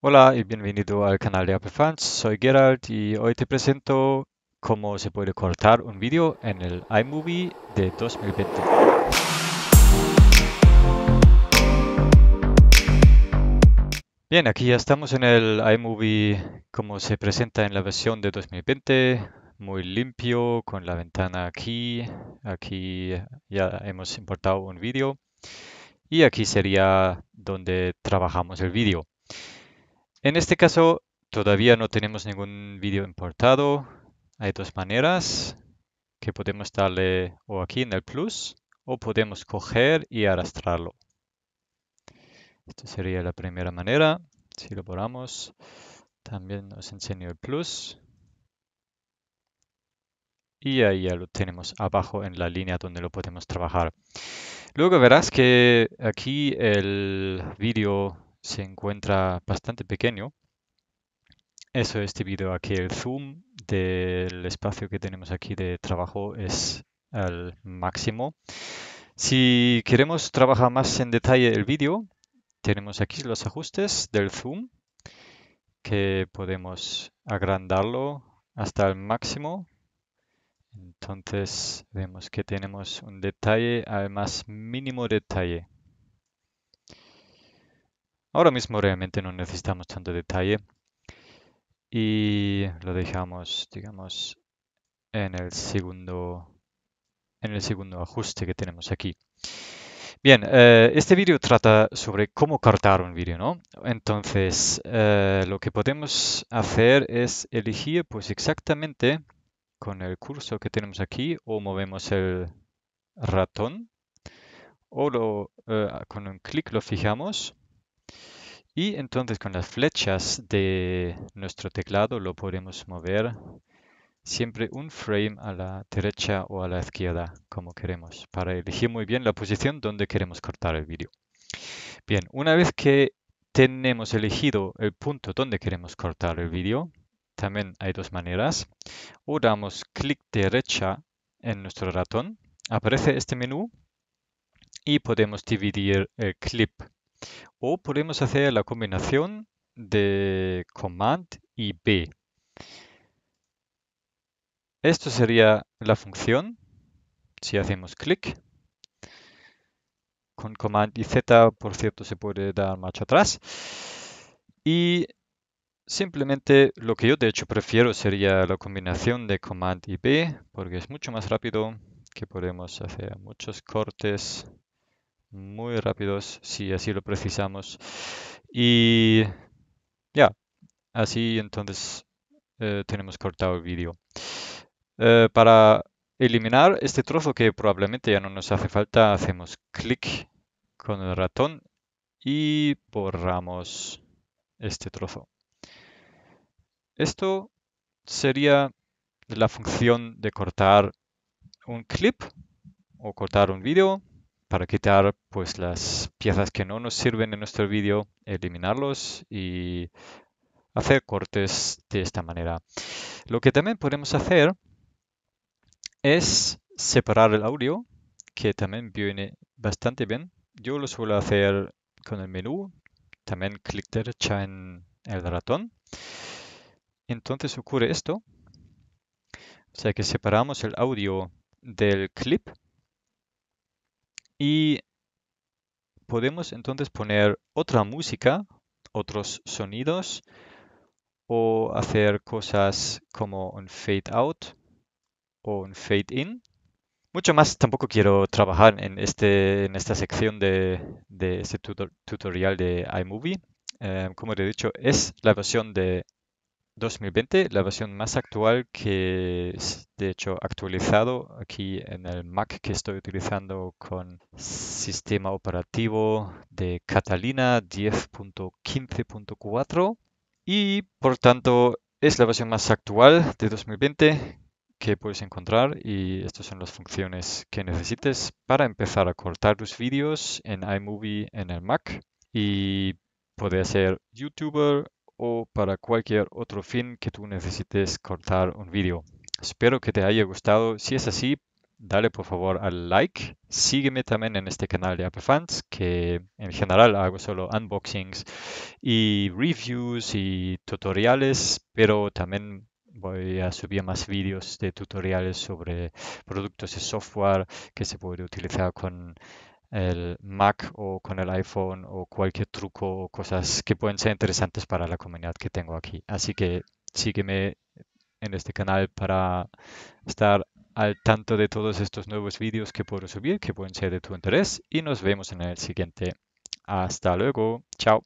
Hola y bienvenido al canal de Apple Fans, soy Gerald y hoy te presento cómo se puede cortar un vídeo en el iMovie de 2020. Bien, aquí ya estamos en el iMovie como se presenta en la versión de 2020, muy limpio con la ventana aquí, aquí ya hemos importado un vídeo y aquí sería donde trabajamos el vídeo. En este caso, todavía no tenemos ningún vídeo importado. Hay dos maneras que podemos darle o aquí en el plus o podemos coger y arrastrarlo. Esta sería la primera manera. Si lo borramos, también nos enseño el plus. Y ahí ya lo tenemos abajo en la línea donde lo podemos trabajar. Luego verás que aquí el vídeo se encuentra bastante pequeño. Eso es este debido a que el zoom del espacio que tenemos aquí de trabajo es al máximo. Si queremos trabajar más en detalle el vídeo, tenemos aquí los ajustes del zoom que podemos agrandarlo hasta el máximo. Entonces vemos que tenemos un detalle al más mínimo detalle. Ahora mismo realmente no necesitamos tanto detalle y lo dejamos, digamos, en el segundo, en el segundo ajuste que tenemos aquí. Bien, eh, este vídeo trata sobre cómo cortar un vídeo, ¿no? Entonces, eh, lo que podemos hacer es elegir, pues exactamente con el curso que tenemos aquí, o movemos el ratón, o lo, eh, con un clic lo fijamos, y entonces con las flechas de nuestro teclado lo podemos mover siempre un frame a la derecha o a la izquierda, como queremos, para elegir muy bien la posición donde queremos cortar el vídeo. Bien, una vez que tenemos elegido el punto donde queremos cortar el vídeo, también hay dos maneras. O damos clic derecha en nuestro ratón, aparece este menú y podemos dividir el clip o podemos hacer la combinación de command y b. Esto sería la función si hacemos clic. Con command y z, por cierto, se puede dar marcha atrás. Y simplemente lo que yo de hecho prefiero sería la combinación de command y b, porque es mucho más rápido, que podemos hacer muchos cortes muy rápidos si así lo precisamos. Y ya, así entonces eh, tenemos cortado el vídeo. Eh, para eliminar este trozo que probablemente ya no nos hace falta, hacemos clic con el ratón y borramos este trozo. Esto sería la función de cortar un clip o cortar un vídeo para quitar pues las piezas que no nos sirven en nuestro vídeo, eliminarlos y hacer cortes de esta manera. Lo que también podemos hacer es separar el audio, que también viene bastante bien. Yo lo suelo hacer con el menú, también clic derecha en el ratón. Entonces ocurre esto. O sea que separamos el audio del clip y podemos entonces poner otra música, otros sonidos o hacer cosas como un fade out o un fade in. Mucho más tampoco quiero trabajar en, este, en esta sección de, este tutorial de iMovie. Eh, como te he dicho, es la versión de 2020, la versión más actual que es de hecho actualizado aquí en el Mac que estoy utilizando con sistema operativo de Catalina 10.15.4 y por tanto es la versión más actual de 2020 que puedes encontrar y estas son las funciones que necesites para empezar a cortar tus vídeos en iMovie en el Mac y poder ser youtuber, o para cualquier otro fin que tú necesites cortar un vídeo. Espero que te haya gustado. Si es así, dale por favor al like. Sígueme también en este canal de Apple Fans, que en general hago solo unboxings y reviews y tutoriales, pero también voy a subir más vídeos de tutoriales sobre productos y software que se puede utilizar con el Mac o con el iPhone o cualquier truco o cosas que pueden ser interesantes para la comunidad que tengo aquí. Así que sígueme en este canal para estar al tanto de todos estos nuevos vídeos que puedo subir, que pueden ser de tu interés y nos vemos en el siguiente. Hasta luego, chao.